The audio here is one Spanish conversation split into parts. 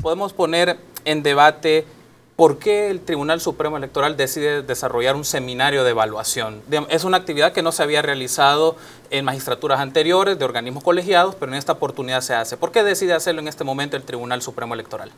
podemos poner en debate por qué el Tribunal Supremo Electoral decide desarrollar un seminario de evaluación. Es una actividad que no se había realizado en magistraturas anteriores de organismos colegiados, pero en esta oportunidad se hace. ¿Por qué decide hacerlo en este momento el Tribunal Supremo Electoral?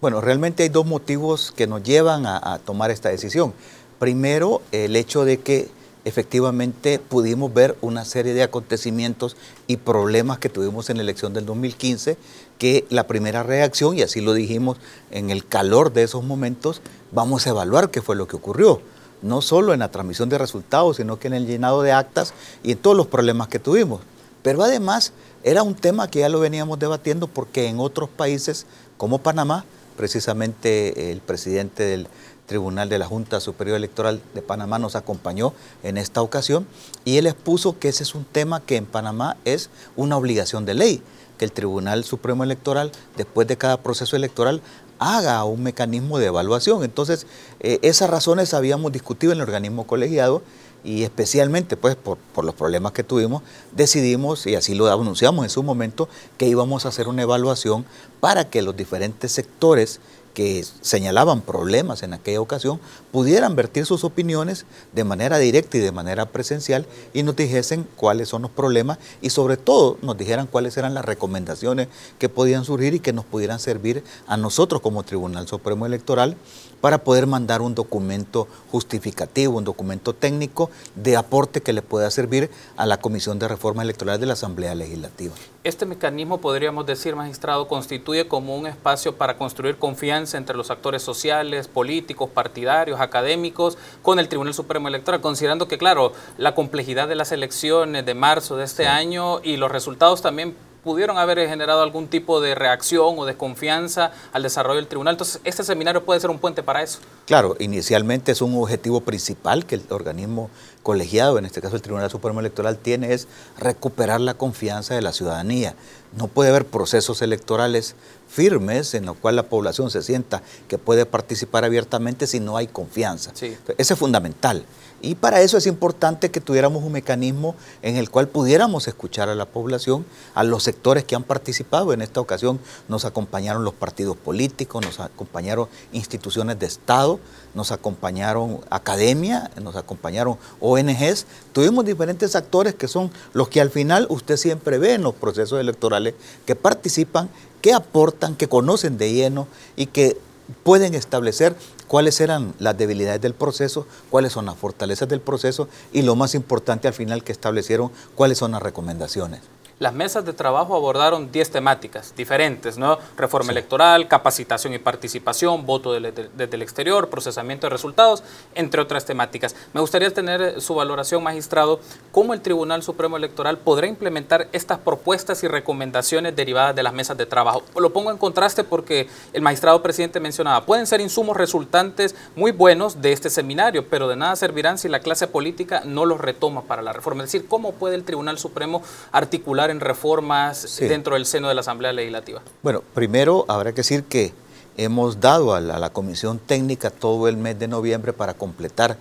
Bueno, realmente hay dos motivos que nos llevan a, tomar esta decisión. Primero, el hecho de que efectivamente pudimos ver una serie de acontecimientos y problemas que tuvimos en la elección del 2015 que la primera reacción, y así lo dijimos en el calor de esos momentos, vamos a evaluar qué fue lo que ocurrió, no solo en la transmisión de resultados, sino que en el llenado de actas y en todos los problemas que tuvimos. Pero además era un tema que ya lo veníamos debatiendo porque en otros países como Panamá, precisamente el presidente del Tribunal de la Junta Superior Electoral de Panamá nos acompañó en esta ocasión y él expuso que ese es un tema que en Panamá es una obligación de ley, que el Tribunal Supremo Electoral, después de cada proceso electoral, haga un mecanismo de evaluación. Entonces, eh, esas razones habíamos discutido en el organismo colegiado y especialmente pues por, por, los problemas que tuvimos, decidimos, y así lo anunciamos en su momento, que íbamos a hacer una evaluación para que los diferentes sectores que señalaban problemas en aquella ocasión pudieran vertir sus opiniones de manera directa y de manera presencial y nos dijesen cuáles son los problemas y sobre todo nos dijeran cuáles eran las recomendaciones que podían surgir y que nos pudieran servir a nosotros como Tribunal Supremo Electoral para poder mandar un documento justificativo, un documento técnico de aporte que le pueda servir a la Comisión de Reforma Electoral de la Asamblea Legislativa. Este mecanismo, podríamos decir, magistrado, constituye como un espacio para construir confianza entre los actores sociales, políticos, partidarios, académicos, con el Tribunal Supremo Electoral, considerando que, claro, la complejidad de las elecciones de marzo de este año y los resultados también pudieron haber generado algún tipo de reacción o desconfianza al desarrollo del tribunal. Entonces, este seminario puede ser un puente para eso. Claro, inicialmente es un objetivo principal que el organismo colegiado, en este caso el Tribunal Supremo Electoral, tiene es recuperar la confianza de la ciudadanía. No puede haber procesos electorales firmes en los cuales la población se sienta que puede participar abiertamente si no hay confianza. Sí. es fundamental. Y para eso es importante que tuviéramos un mecanismo en el cual pudiéramos escuchar a la población, a los sectores que han participado. En esta ocasión nos acompañaron los partidos políticos, nos acompañaron instituciones de Estado, nos acompañaron academia, nos acompañaron ONGs. Tuvimos diferentes actores que son los que al final usted siempre ve en los procesos electorales que participan, que aportan, que conocen de lleno y que pueden establecer cuáles eran las debilidades del proceso, cuáles son las fortalezas del proceso y lo más importante al final que establecieron, cuáles son las recomendaciones las mesas de trabajo abordaron 10 temáticas diferentes, ¿no? Reforma electoral, capacitación y participación, voto desde el exterior, procesamiento de resultados, entre otras temáticas. Me gustaría tener su valoración, magistrado, cómo el Tribunal Supremo Electoral podrá implementar estas propuestas y recomendaciones derivadas de las mesas de trabajo. Lo pongo en contraste porque el magistrado presidente mencionaba, pueden ser insumos resultantes muy buenos de este seminario, pero de nada servirán si la clase política no los retoma para la reforma. Es decir, ¿cómo puede el Tribunal Supremo articular en reformas dentro del seno de la Asamblea Legislativa? Bueno, primero habrá que decir que hemos dado a la, Comisión Técnica todo el mes de noviembre para completar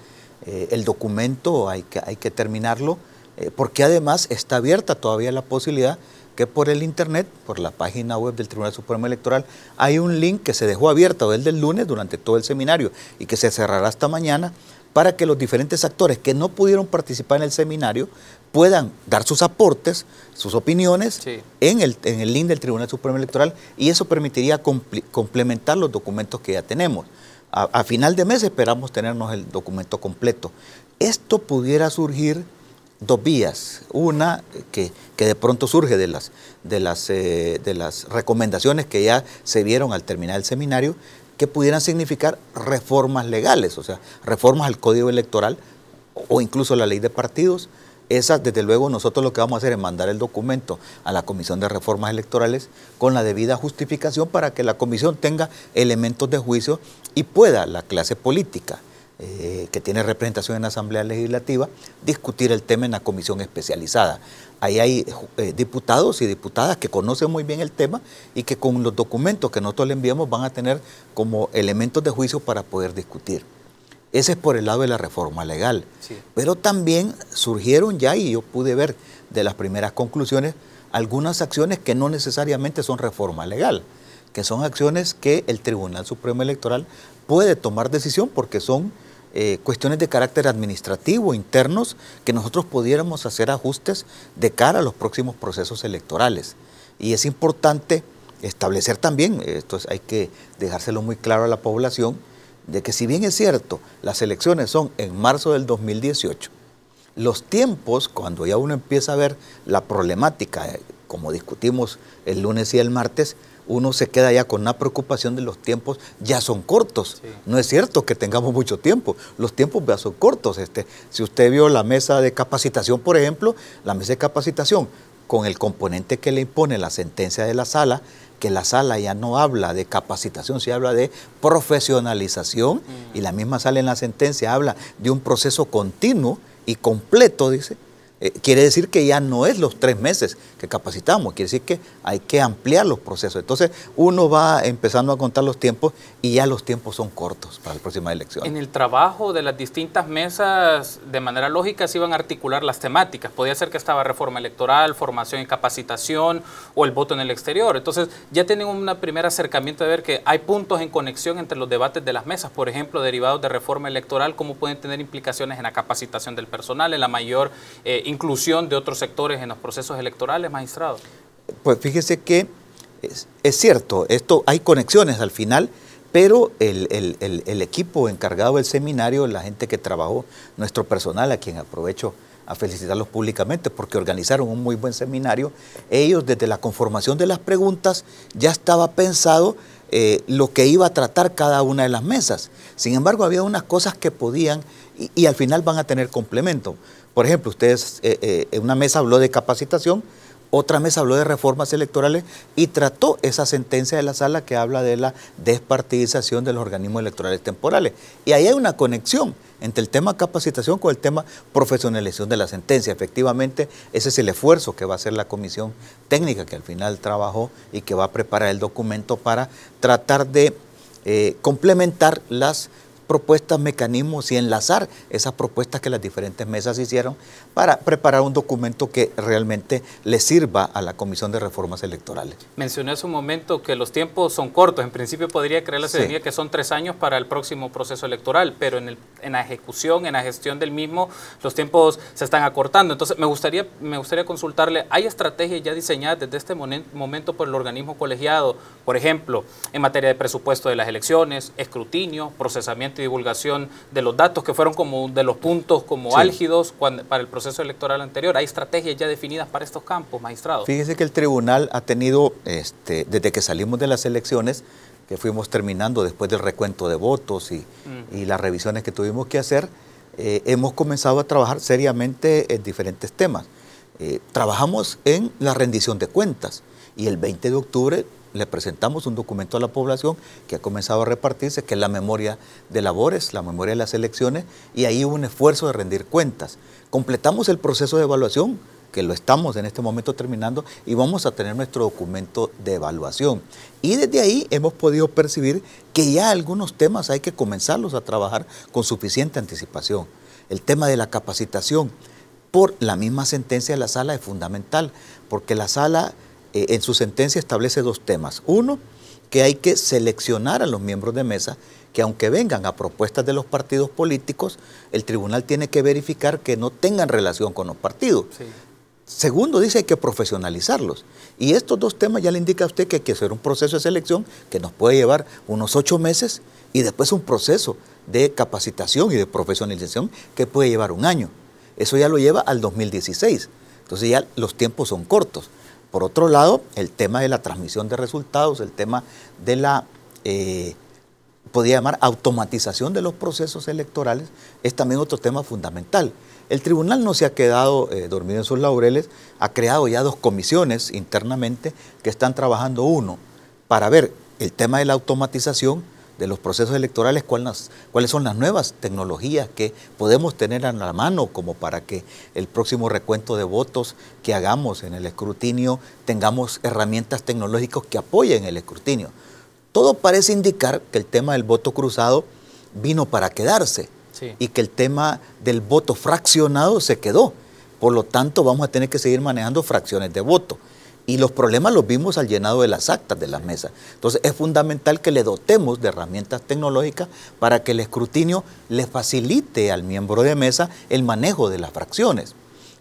eh, el documento, hay que, hay que terminarlo, eh, porque además está abierta todavía la posibilidad que por el internet, por la página web del Tribunal Supremo Electoral, hay un link que se dejó abierto desde el lunes durante todo el seminario y que se cerrará hasta mañana, para que los diferentes actores que no pudieron participar en el seminario puedan dar sus aportes, sus opiniones en, el, en link del Tribunal Supremo Electoral y eso permitiría complementar los documentos que ya tenemos. A, final de mes esperamos tenernos el documento completo. Esto pudiera surgir dos vías. Una eh, que, de pronto surge de las, de, las, eh, de las recomendaciones que ya se vieron al terminar el seminario, que pudieran significar reformas legales, o sea, reformas al código electoral o incluso la ley de partidos. esa desde luego, nosotros lo que vamos a hacer es mandar el documento a la Comisión de Reformas Electorales con la debida justificación para que la Comisión tenga elementos de juicio y pueda la clase política eh, que tiene representación en la Asamblea Legislativa, discutir el tema en la comisión especializada. Ahí hay eh, eh, diputados y diputadas que conocen muy bien el tema y que con los documentos que nosotros le enviamos van a tener como elementos de juicio para poder discutir. Ese es por el lado de la reforma legal. Pero también surgieron ya, y yo pude ver de las primeras conclusiones, algunas acciones que no necesariamente son reforma legal, que son acciones que el Tribunal Supremo Electoral puede tomar decisión porque son eh, cuestiones de carácter administrativo internos que nosotros pudiéramos hacer ajustes de cara a los próximos procesos electorales. Y es importante establecer también, esto hay que dejárselo muy claro a la población, de que si bien es cierto, las elecciones son en marzo del 2018, los tiempos, cuando ya uno empieza a ver la problemática, eh, como discutimos el lunes y el martes, uno se queda ya con una preocupación de los tiempos ya son cortos. No es cierto que tengamos mucho tiempo, los tiempos ya son cortos. Este, si usted vio la mesa de capacitación, por ejemplo, la mesa de capacitación, con el componente que le impone la sentencia de la sala, que la sala ya no habla de capacitación, se habla de profesionalización, mm. y la misma sala en la sentencia habla de un proceso continuo y completo, dice, eh, quiere decir que ya no es los tres meses que capacitamos, quiere decir que hay que ampliar los procesos. Entonces uno va empezando a contar los tiempos y ya los tiempos son cortos para la próxima elección. En el trabajo de las distintas mesas, de manera lógica, se iban a articular las temáticas. Podía ser que estaba reforma electoral, formación y capacitación o el voto en el exterior. Entonces ya tienen un primer acercamiento de ver que hay puntos en conexión entre los debates de las mesas, por ejemplo, derivados de reforma electoral, cómo pueden tener implicaciones en la capacitación del personal, en la mayor... Eh, inclusión de otros sectores en los procesos electorales, magistrado? Pues fíjese que es, cierto, esto hay conexiones al final, pero el, equipo encargado del seminario, la gente que trabajó, nuestro personal, a quien aprovecho a felicitarlos públicamente porque organizaron un muy buen seminario, ellos desde la conformación de las preguntas ya estaba pensado eh, lo que iba a tratar cada una de las mesas. Sin embargo, había unas cosas que podían y al final van a tener complemento. Por ejemplo, ustedes, eh, eh, una mesa habló de capacitación, otra mesa habló de reformas electorales y trató esa sentencia de la sala que habla de la despartidización de los organismos electorales temporales. Y ahí hay una conexión entre el tema capacitación con el tema profesionalización de la sentencia. Efectivamente, ese es el esfuerzo que va a hacer la comisión técnica que al final trabajó y que va a preparar el documento para tratar de eh, complementar las propuestas, mecanismos y enlazar esas propuestas que las diferentes mesas hicieron para preparar un documento que realmente le sirva a la Comisión de Reformas Electorales. Mencioné hace un momento que los tiempos son cortos. En principio podría creer la ciudadanía que son tres años para el próximo proceso electoral, pero en, en la ejecución, en la gestión del mismo, los tiempos se están acortando. Entonces, me gustaría, me gustaría consultarle, ¿hay estrategias ya diseñadas desde este momento por el organismo colegiado? Por ejemplo, en materia de presupuesto de las elecciones, escrutinio, procesamiento y divulgación de los datos que fueron como de los puntos como álgidos para el proceso electoral anterior. ¿Hay estrategias ya definidas para estos campos, magistrado? Fíjese que el tribunal ha tenido, este, desde que salimos de las elecciones, que fuimos terminando después del recuento de votos y, las revisiones que tuvimos que hacer, eh, hemos comenzado a trabajar seriamente en diferentes temas. Eh, trabajamos en la rendición de cuentas y el 20 de octubre le presentamos un documento a la población que ha comenzado a repartirse, que es la memoria de labores, la memoria de las elecciones, y ahí hubo un esfuerzo de rendir cuentas. Completamos el proceso de evaluación, que lo estamos en este momento terminando, y vamos a tener nuestro documento de evaluación. Y desde ahí hemos podido percibir que ya algunos temas hay que comenzarlos a trabajar con suficiente anticipación. El tema de la capacitación por la misma sentencia de la sala es fundamental, porque la sala eh, en su sentencia establece dos temas. Uno, que hay que seleccionar a los miembros de mesa, que aunque vengan a propuestas de los partidos políticos, el tribunal tiene que verificar que no tengan relación con los partidos. Segundo, dice hay que profesionalizarlos. Y estos dos temas ya le indica a usted que hay que hacer un proceso de selección que nos puede llevar unos ocho meses y después un proceso de capacitación y de profesionalización que puede llevar un año. Eso ya lo lleva al 2016. Entonces ya los tiempos son cortos. Por otro lado, el tema de la transmisión de resultados, el tema de la, eh, llamar, automatización de los procesos electorales, es también otro tema fundamental. El tribunal no se ha quedado eh, dormido en sus laureles, ha creado ya dos comisiones internamente que están trabajando uno para ver el tema de la automatización de los procesos electorales, cuáles son las nuevas tecnologías que podemos tener a la mano como para que el próximo recuento de votos que hagamos en el escrutinio tengamos herramientas tecnológicas que apoyen el escrutinio. Todo parece indicar que el tema del voto cruzado vino para quedarse y que el tema del voto fraccionado se quedó. Por lo tanto, vamos a tener que seguir manejando fracciones de voto. Y los problemas los vimos al llenado de las actas de las mesas. Entonces es fundamental que le dotemos de herramientas tecnológicas para que el escrutinio le facilite al miembro de mesa el manejo de las fracciones.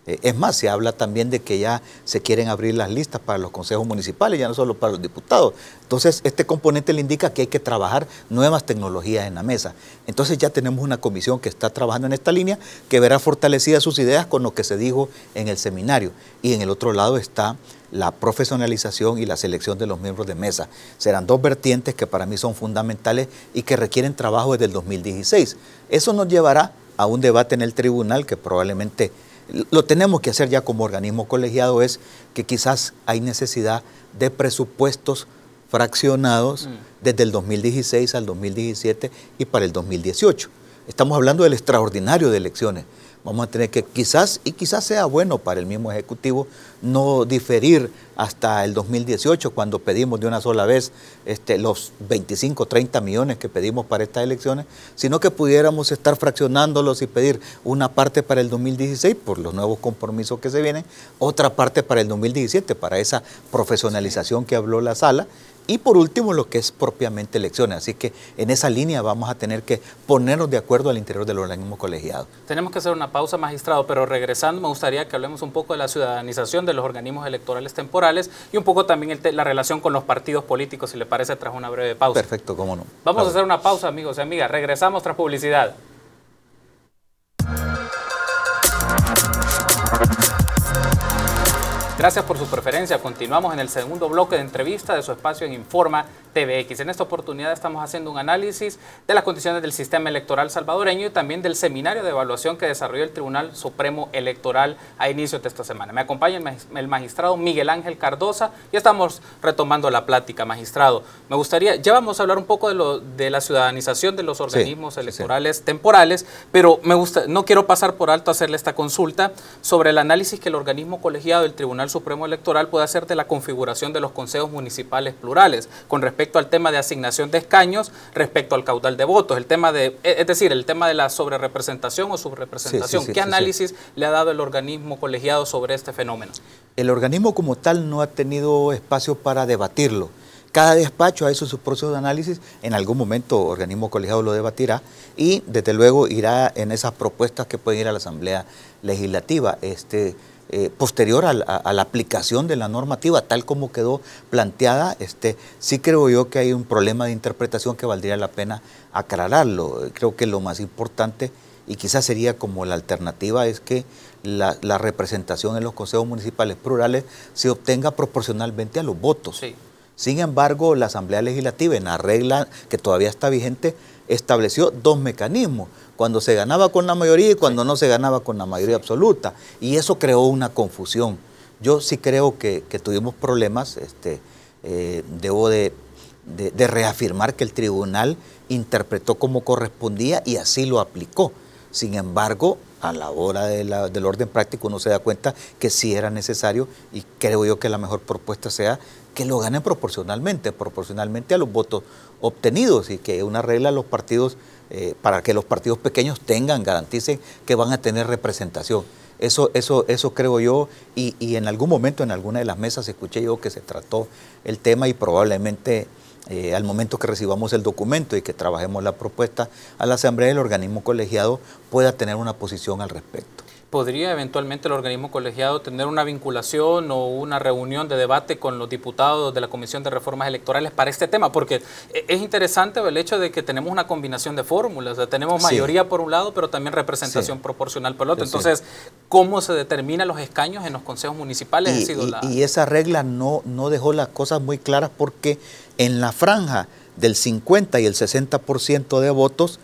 Eh, es más, se habla también de que ya se quieren abrir las listas para los consejos municipales, ya no solo para los diputados. Entonces, este componente le indica que hay que trabajar nuevas tecnologías en la mesa. Entonces, ya tenemos una comisión que está trabajando en esta línea, que verá fortalecidas sus ideas con lo que se dijo en el seminario. Y en el otro lado está la profesionalización y la selección de los miembros de mesa. Serán dos vertientes que para mí son fundamentales y que requieren trabajo desde el 2016. Eso nos llevará a un debate en el tribunal que probablemente lo tenemos que hacer ya como organismo colegiado, es que quizás hay necesidad de presupuestos fraccionados mm. desde el 2016 al 2017 y para el 2018. Estamos hablando del extraordinario de elecciones. Vamos a tener que quizás, y quizás sea bueno para el mismo Ejecutivo, no diferir hasta el 2018 cuando pedimos de una sola vez este, los 25, 30 millones que pedimos para estas elecciones, sino que pudiéramos estar fraccionándolos y pedir una parte para el 2016 por los nuevos compromisos que se vienen, otra parte para el 2017, para esa profesionalización que habló la sala y por último lo que es propiamente elecciones. Así que en esa línea vamos a tener que ponernos de acuerdo al interior del organismo colegiado. Tenemos que hacer una pausa, magistrado, pero regresando me gustaría que hablemos un poco de la ciudadanización de los organismos electorales temporales y un poco también la relación con los partidos políticos, si le parece, tras una breve pausa. Perfecto, cómo no. Vamos a hacer una pausa, amigos y amigas. Regresamos tras publicidad. Gracias por su preferencia. Continuamos en el segundo bloque de entrevista de su espacio en Informa TVX. En esta oportunidad estamos haciendo un análisis de las condiciones del sistema electoral salvadoreño y también del seminario de evaluación que desarrolló el Tribunal Supremo Electoral a inicios de esta semana. Me acompaña el magistrado Miguel Ángel Cardosa y estamos retomando la plática, magistrado. Me gustaría, ya vamos a hablar un poco de, lo, de la ciudadanización de los organismos electorales temporales, pero me gusta, no quiero pasar por alto hacerle esta consulta sobre el análisis que el organismo colegiado del Tribunal Supremo Electoral puede hacer de la configuración de los consejos municipales plurales con respecto respecto al tema de asignación de escaños, respecto al caudal de votos, el tema de, e, es decir, el tema de la sobrerepresentación o subrepresentación. ¿Qué análisis le ha dado el organismo colegiado sobre este fenómeno? El organismo como tal no ha tenido espacio para debatirlo. Cada despacho ha hecho su proceso de análisis, en algún momento el organismo colegiado lo debatirá y desde luego irá en esas propuestas que pueden ir a la Asamblea Legislativa. Este, eh, posterior a la, aplicación de la normativa, tal como quedó planteada, este, sí creo yo que hay un problema de interpretación que valdría la pena aclararlo. Creo que lo más importante y quizás sería como la alternativa es que la, representación en los consejos municipales plurales se obtenga proporcionalmente a los votos. Sin embargo, la Asamblea Legislativa, en la regla que todavía está vigente, estableció dos mecanismos, cuando se ganaba con la mayoría y cuando no se ganaba con la mayoría absoluta. Y eso creó una confusión. Yo sí creo que, tuvimos problemas, este, eh, debo de, reafirmar que el tribunal interpretó como correspondía y así lo aplicó. Sin embargo, a la hora del orden práctico uno se da cuenta que sí era necesario y creo yo que la mejor propuesta sea que lo ganen proporcionalmente, proporcionalmente a los votos obtenidos y que una regla los partidos, eh, para que los partidos pequeños tengan, garanticen que van a tener representación. Eso, eso, eso creo yo, y, en algún momento en alguna de las mesas escuché yo que se trató el tema y probablemente eh, al momento que recibamos el documento y que trabajemos la propuesta a la Asamblea, el organismo colegiado pueda tener una posición al respecto podría eventualmente el organismo colegiado tener una vinculación o una reunión de debate con los diputados de la Comisión de Reformas Electorales para este tema, porque e, es interesante el hecho de que tenemos una combinación de fórmulas, tenemos mayoría por un lado, pero también representación proporcional por el otro. Entonces, ¿cómo se determinan los escaños en los consejos municipales? Y, esa regla no, no dejó las cosas muy claras porque en la franja del 50 y el 60% de votos,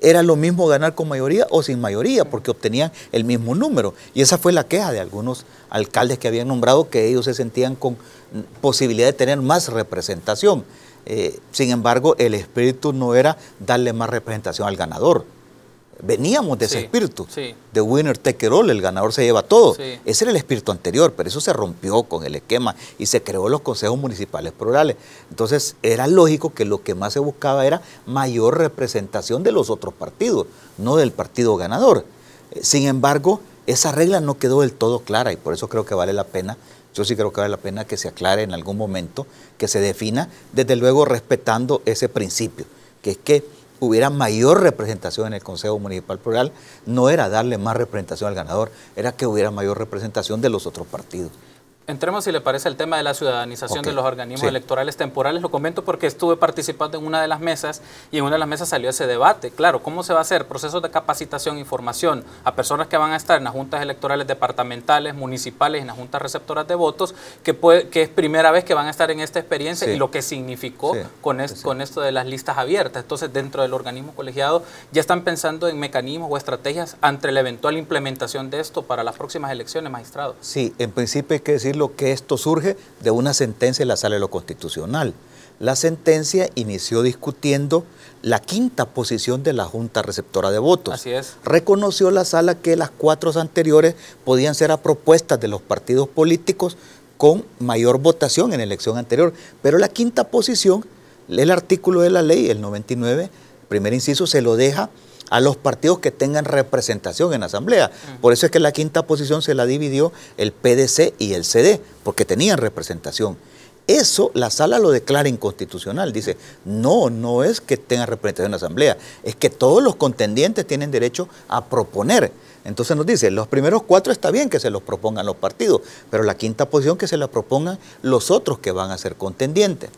era lo mismo ganar con mayoría o sin mayoría, porque obtenían el mismo número. Y esa fue la queja de algunos alcaldes que habían nombrado, que ellos se sentían con posibilidad de tener más representación. Eh, sin embargo, el espíritu no era darle más representación al ganador, Veníamos de ese espíritu, de winner take it all, el ganador se lleva todo. Ese era el espíritu anterior, pero eso se rompió con el esquema y se creó los consejos municipales plurales. Entonces era lógico que lo que más se buscaba era mayor representación de los otros partidos, no del partido ganador. Eh, sin embargo, esa regla no quedó del todo clara y por eso creo que vale la pena yo sí creo que vale la pena que se aclare en algún momento, que se defina, desde luego respetando ese principio, que es que hubiera mayor representación en el Consejo Municipal Plural, no era darle más representación al ganador, era que hubiera mayor representación de los otros partidos. Entremos, si le parece, el tema de la ciudadanización de los organismos electorales temporales. Lo comento porque estuve participando en una de las mesas y en una de las mesas salió ese debate. Claro, ¿cómo se va a hacer? Procesos de capacitación, información a personas que van a estar en las juntas electorales departamentales, municipales, en las juntas receptoras de votos, que, puede, que es primera vez que van a estar en esta experiencia y lo que significó Con, con esto de las listas abiertas. Entonces, dentro del organismo colegiado, ya están pensando en mecanismos o estrategias ante la eventual implementación de esto para las próximas elecciones, magistrado. Sí, en principio hay que decirlo que esto surge de una sentencia en la Sala de lo Constitucional. La sentencia inició discutiendo la quinta posición de la Junta Receptora de Votos. Así es. Reconoció la sala que las cuatro anteriores podían ser a propuestas de los partidos políticos con mayor votación en elección anterior. Pero la quinta posición, el artículo de la ley, el 99, primer inciso, se lo deja a los partidos que tengan representación en la Asamblea. Por eso es que la quinta posición se la dividió el PDC y el CD, porque tenían representación. Eso la sala lo declara inconstitucional. Dice, no, no es que tengan representación en la Asamblea, es que todos los contendientes tienen derecho a proponer. Entonces nos dice, los primeros cuatro está bien que se los propongan los partidos, pero la quinta posición que se la propongan los otros que van a ser contendientes.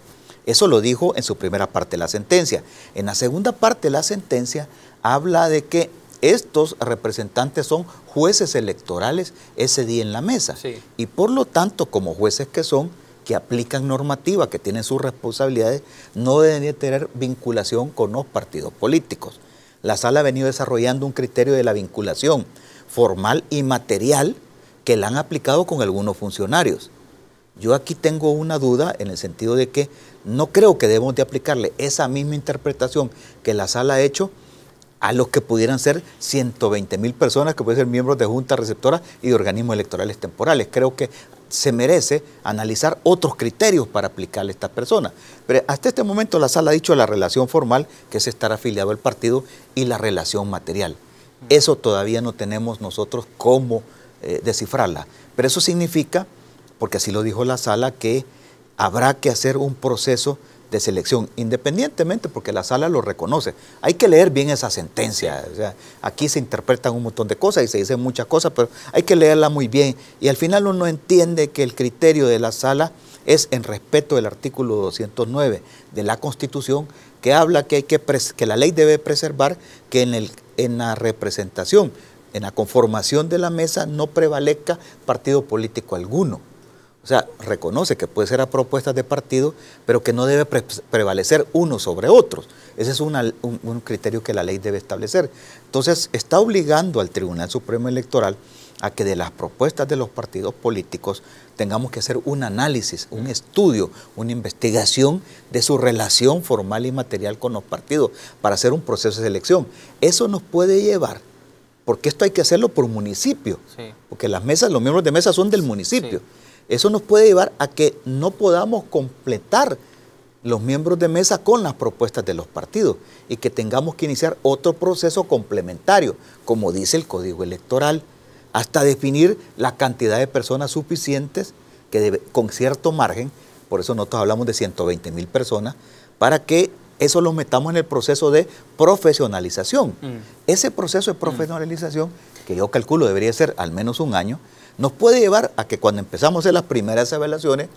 Eso lo dijo en su primera parte de la sentencia. En la segunda parte de la sentencia habla de que estos representantes son jueces electorales ese día en la mesa. Y por lo tanto, como jueces que son, que aplican normativa, que tienen sus responsabilidades, no deben tener vinculación con los partidos políticos. La sala ha venido desarrollando un criterio de la vinculación formal y material que la han aplicado con algunos funcionarios. Yo aquí tengo una duda en el sentido de que no creo que debamos de aplicarle esa misma interpretación que la sala ha hecho a los que pudieran ser 120 mil personas que pueden ser miembros de juntas receptoras y de organismos electorales temporales. Creo que se merece analizar otros criterios para aplicarle a estas personas. Pero hasta este momento la sala ha dicho la relación formal, que es estar afiliado al partido, y la relación material. Eso todavía no tenemos nosotros cómo eh, descifrarla. Pero eso significa, porque así lo dijo la sala, que habrá que hacer un proceso de selección, independientemente porque la sala lo reconoce. Hay que leer bien esa sentencia. O sea, aquí se interpretan un montón de cosas y se dicen muchas cosas, pero hay que leerla muy bien. Y al final uno entiende que el criterio de la sala es en respeto del artículo 209 de la Constitución, que habla que, hay que, que la ley debe preservar que en, el, en la representación, en la conformación de la mesa, no prevalezca partido político alguno o sea, reconoce que puede ser a propuestas de partido, pero que no debe prevalecer uno sobre otros. Ese es un, criterio que la ley debe establecer. Entonces, está obligando al Tribunal Supremo Electoral a que de las propuestas de los partidos políticos tengamos que hacer un análisis, un estudio, una investigación de su relación formal y material con los partidos para hacer un proceso de selección. Eso nos puede llevar porque esto hay que hacerlo por municipio, porque las mesas, los miembros de mesa son del municipio. Eso nos puede llevar a que no podamos completar los miembros de mesa con las propuestas de los partidos y que tengamos que iniciar otro proceso complementario, como dice el Código Electoral, hasta definir la cantidad de personas suficientes que con cierto margen, por eso nosotros hablamos de 120 mil personas, para que eso lo metamos en el proceso de profesionalización. Mm. Ese proceso de mm. profesionalización, que yo calculo debería ser al menos un año, nos puede llevar a que cuando empezamos en las primeras evaluaciones,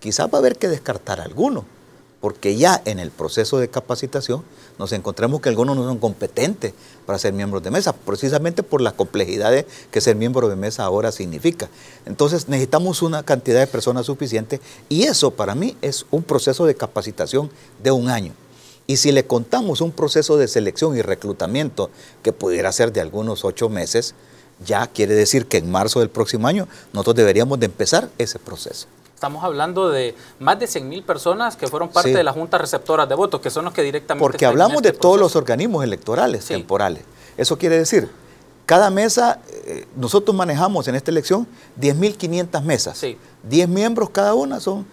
quizás va a haber que descartar alguno, porque ya en el proceso de capacitación nos encontramos que algunos no son competentes para ser miembros de mesa, precisamente por las complejidades que ser miembro de mesa ahora significa. Entonces necesitamos una cantidad de personas suficiente y eso para mí es un proceso de capacitación de un año. Y si le contamos un proceso de selección y reclutamiento que pudiera ser de algunos ocho meses, ya quiere decir que en marzo del próximo año nosotros deberíamos de empezar ese proceso. Estamos hablando de más de 100.000 personas que fueron parte de la Junta Receptora de Votos, que son los que directamente... Porque hablamos de este todos los organismos electorales temporales. Eso quiere decir, cada mesa, eh, nosotros manejamos en esta elección 10.500 mesas. 10 miembros cada una son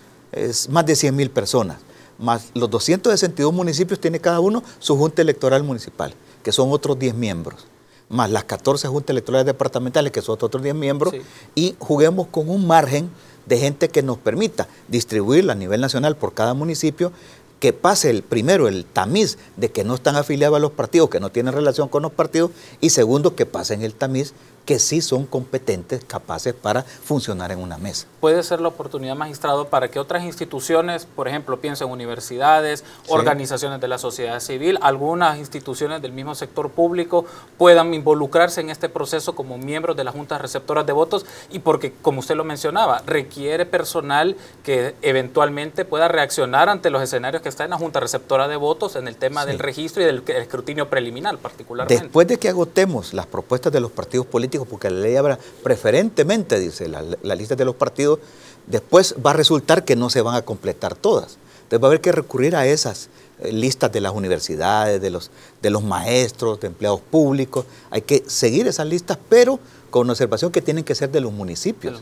más de 100.000 personas. Más los 262 municipios tiene cada uno su Junta Electoral Municipal, que son otros 10 miembros más las 14 juntas electorales departamentales, que son otros 10 miembros, y juguemos con un margen de gente que nos permita distribuir a nivel nacional por cada municipio, que pase el primero el tamiz de que no están afiliados a los partidos, que no tienen relación con los partidos, y segundo, que pasen el tamiz que sí son competentes, capaces para funcionar en una mesa. Puede ser la oportunidad, magistrado, para que otras instituciones, por ejemplo, piensen universidades, organizaciones de la sociedad civil, algunas instituciones del mismo sector público, puedan involucrarse en este proceso como miembros de las juntas receptoras de votos y porque, como usted lo mencionaba, requiere personal que eventualmente pueda reaccionar ante los escenarios que está en la junta receptora de votos en el tema del registro y del escrutinio preliminar particularmente. Después de que agotemos las propuestas de los partidos políticos, porque la ley habla preferentemente, dice, las la listas de los partidos, después va a resultar que no se van a completar todas. Entonces va a haber que recurrir a esas eh, listas de las universidades, de los, de los maestros, de empleados públicos. Hay que seguir esas listas, pero con una observación que tienen que ser de los municipios.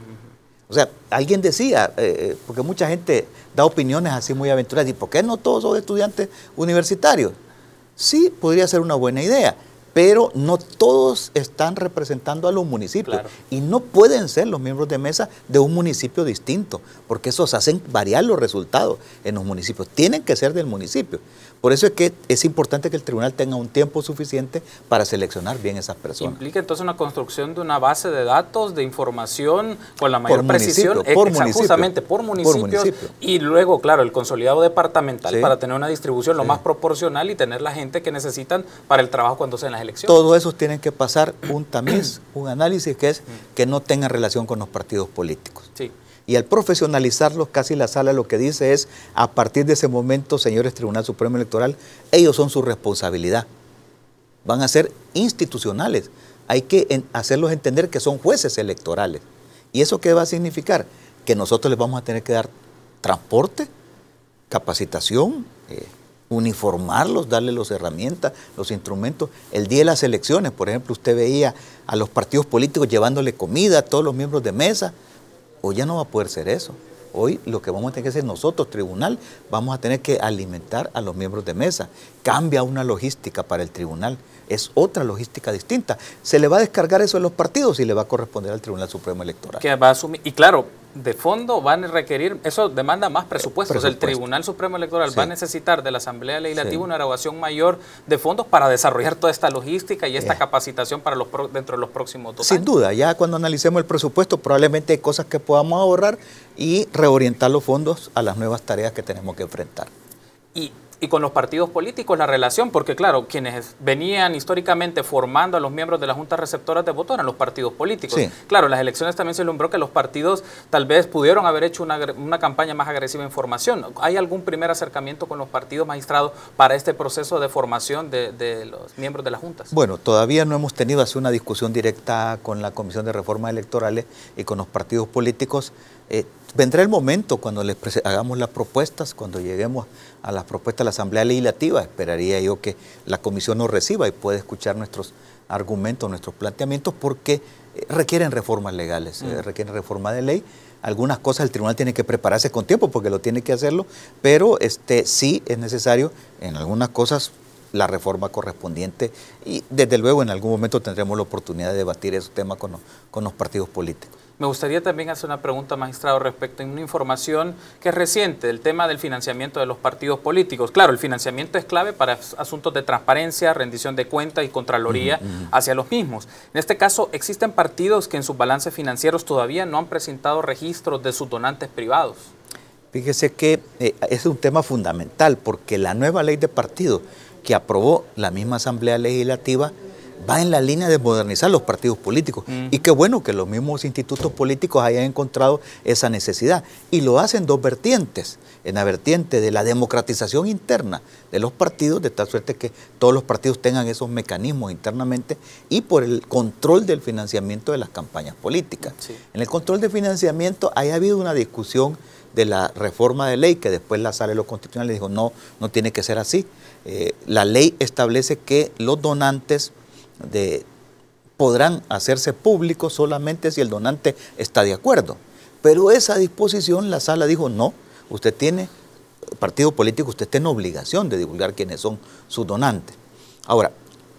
O sea, alguien decía, eh, eh, porque mucha gente da opiniones así muy aventuradas, ¿y por qué no todos son estudiantes universitarios? Sí, podría ser una buena idea, pero no todos están representando a los municipios y no pueden ser los miembros de mesa de un municipio distinto, porque eso hacen variar los resultados en los municipios, tienen que ser del municipio. Por eso es que es importante que el tribunal tenga un tiempo suficiente para seleccionar bien esas personas. Implica entonces una construcción de una base de datos, de información con la mayor precisión, por por municipios, municipio. y luego, claro, el consolidado departamental para tener una distribución lo más proporcional y tener la gente que necesitan para el trabajo cuando sean las elecciones. Todo eso tienen que pasar un tamiz, un análisis que es que no tenga relación con los partidos políticos. Sí. Y al profesionalizarlos, casi la sala lo que dice es, a partir de ese momento, señores Tribunal Supremo Electoral, ellos son su responsabilidad. Van a ser institucionales. Hay que hacerlos entender que son jueces electorales. ¿Y eso qué va a significar? Que nosotros les vamos a tener que dar transporte, capacitación, eh, uniformarlos, darles las herramientas, los instrumentos. El día de las elecciones, por ejemplo, usted veía a los partidos políticos llevándole comida a todos los miembros de mesa. Hoy ya no va a poder ser eso. Hoy lo que vamos a tener que hacer nosotros, tribunal, vamos a tener que alimentar a los miembros de mesa cambia una logística para el tribunal, es otra logística distinta. Se le va a descargar eso en los partidos y le va a corresponder al Tribunal Supremo Electoral. Que va a asumir, y claro, de fondo van a requerir, eso demanda más presupuestos. El Tribunal Supremo Electoral va a necesitar de la Asamblea Legislativa una erogación mayor de fondos para desarrollar toda esta logística y esta eh. capacitación para los dentro de los próximos dos Sin duda, ya cuando analicemos el presupuesto, probablemente hay cosas que podamos ahorrar y reorientar los fondos a las nuevas tareas que tenemos que enfrentar. Y y con los partidos políticos la relación, porque claro, quienes venían históricamente formando a los miembros de las juntas receptoras de voto eran los partidos políticos. Claro, las elecciones también se lumbró que los partidos tal vez pudieron haber hecho una, campaña más agresiva en formación. ¿Hay algún primer acercamiento con los partidos magistrados para este proceso de formación de, de los miembros de las juntas? Bueno, todavía no hemos tenido así una discusión directa con la Comisión de Reformas Electorales y con los partidos políticos. Eh, vendrá el momento cuando les hagamos las propuestas, cuando lleguemos a las propuestas de la Asamblea Legislativa, esperaría yo que la comisión nos reciba y pueda escuchar nuestros argumentos, nuestros planteamientos, porque eh, requieren reformas legales, eh, mm. requieren reforma de ley. Algunas cosas el tribunal tiene que prepararse con tiempo porque lo tiene que hacerlo, pero este, sí es necesario en algunas cosas la reforma correspondiente y desde luego en algún momento tendremos la oportunidad de debatir esos temas con los partidos políticos. Me gustaría también hacer una pregunta, magistrado, respecto a una información que es reciente, el tema del financiamiento de los partidos políticos. Claro, el financiamiento es clave para asuntos de transparencia, rendición de cuentas y contraloría hacia los mismos. En este caso, existen partidos que en sus balances financieros todavía no han presentado registros de sus donantes privados. Fíjese que eh, es un tema fundamental porque la nueva ley de partido que aprobó la misma Asamblea Legislativa va en la línea de modernizar los partidos políticos. Y qué bueno que los mismos institutos políticos hayan encontrado esa necesidad. Y lo hacen dos vertientes. En la vertiente de la democratización interna de los partidos, de tal suerte que todos los partidos tengan esos mecanismos internamente, y por el control del financiamiento de las campañas políticas. En el control de financiamiento, haya ha habido una discusión de la reforma de ley, que después la sale de lo constitucional le dijo, no, no tiene que ser así. Eh, la ley establece que los donantes de, podrán hacerse públicos solamente si el donante está de acuerdo. Pero esa disposición la sala dijo, no, usted tiene, partido político, usted tiene obligación de divulgar quiénes son sus donantes. Ahora,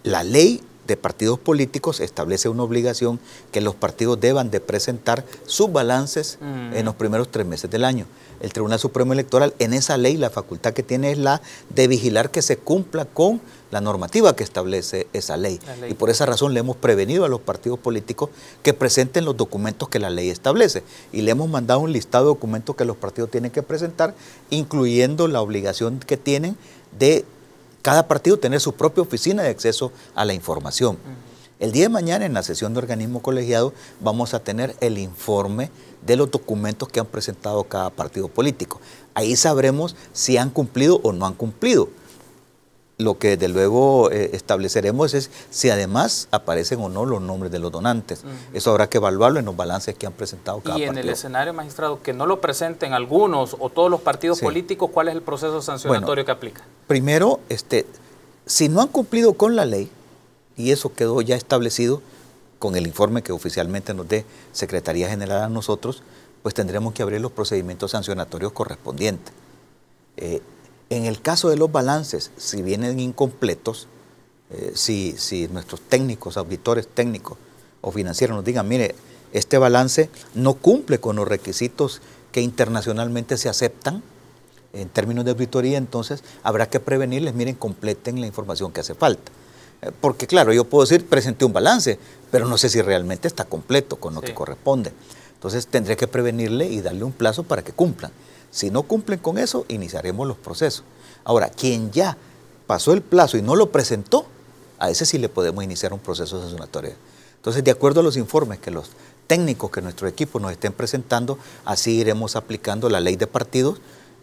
la ley de partidos políticos establece una obligación que los partidos deban de presentar sus balances mm. en los primeros tres meses del año. El Tribunal Supremo Electoral en esa ley la facultad que tiene es la de vigilar que se cumpla con la normativa que establece esa ley. Y por esa razón le hemos prevenido a los partidos políticos que presenten los documentos que la ley establece. Y le hemos mandado un listado de documentos que los partidos tienen que presentar, incluyendo la obligación que tienen de cada partido tener su propia oficina de acceso a la información. El día de mañana en la sesión de organismo colegiado vamos a tener el informe de los documentos que han presentado cada partido político. Ahí sabremos si han cumplido o no han cumplido lo que desde luego eh, estableceremos es si además aparecen o no los nombres de los donantes. Eso habrá que evaluarlo en los balances que han presentado cada partido. Y en el escenario, magistrado, que no lo presenten algunos o todos los partidos políticos, ¿cuál es el proceso sancionatorio que aplica? Primero, este, si no han cumplido con la ley, y eso quedó ya establecido con el informe que oficialmente nos dé Secretaría General a nosotros, pues tendremos que abrir los procedimientos sancionatorios correspondientes. Eh, en el caso de los balances, si vienen incompletos, eh, si, nuestros técnicos, auditores técnicos o financieros nos digan, mire, este balance no cumple con los requisitos que internacionalmente se aceptan en términos de auditoría, entonces habrá que prevenirles, miren, completen la información que hace falta. Eh, porque claro, yo puedo decir, presenté un balance, pero no sé si realmente está completo con lo que corresponde. Entonces tendré que prevenirle y darle un plazo para que cumplan. Si no cumplen con eso, iniciaremos los procesos. Ahora, quien ya pasó el plazo y no lo presentó, a ese sí le podemos iniciar un proceso sancionatorio. Entonces, de acuerdo a los informes que los técnicos que nuestro equipo nos estén presentando, así iremos aplicando la ley de partidos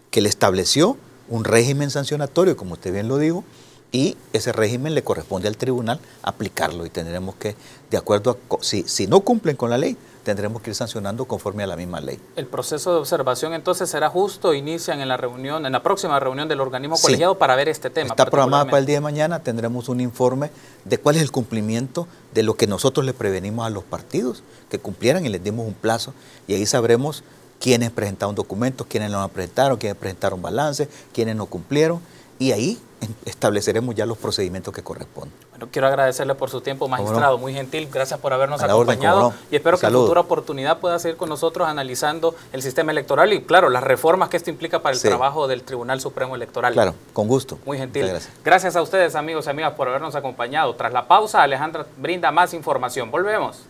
que le estableció un régimen sancionatorio, como usted bien lo dijo, y ese régimen le corresponde al tribunal aplicarlo y tendremos que, de acuerdo a, si, si no cumplen con la ley, tendremos que ir sancionando conforme a la misma ley. El proceso de observación entonces será justo, inician en la reunión, en la próxima reunión del organismo colegiado para ver este tema. Está programada para el día de mañana, tendremos un informe de cuál es el cumplimiento de lo que nosotros le prevenimos a los partidos, que cumplieran y les dimos un plazo, y ahí sabremos quiénes presentaron documentos, quiénes no presentaron, quiénes presentaron balances, quiénes no cumplieron, y ahí estableceremos ya los procedimientos que corresponden. Bueno, quiero agradecerle por su tiempo, magistrado, muy gentil, gracias por habernos acompañado y espero que en futura oportunidad pueda seguir con nosotros analizando el sistema electoral y, claro, las reformas que esto implica para el trabajo del Tribunal Supremo Electoral. Claro, con gusto. Muy gentil. Gracias. gracias a ustedes, amigos y amigas, por habernos acompañado. Tras la pausa, Alejandra brinda más información. Volvemos.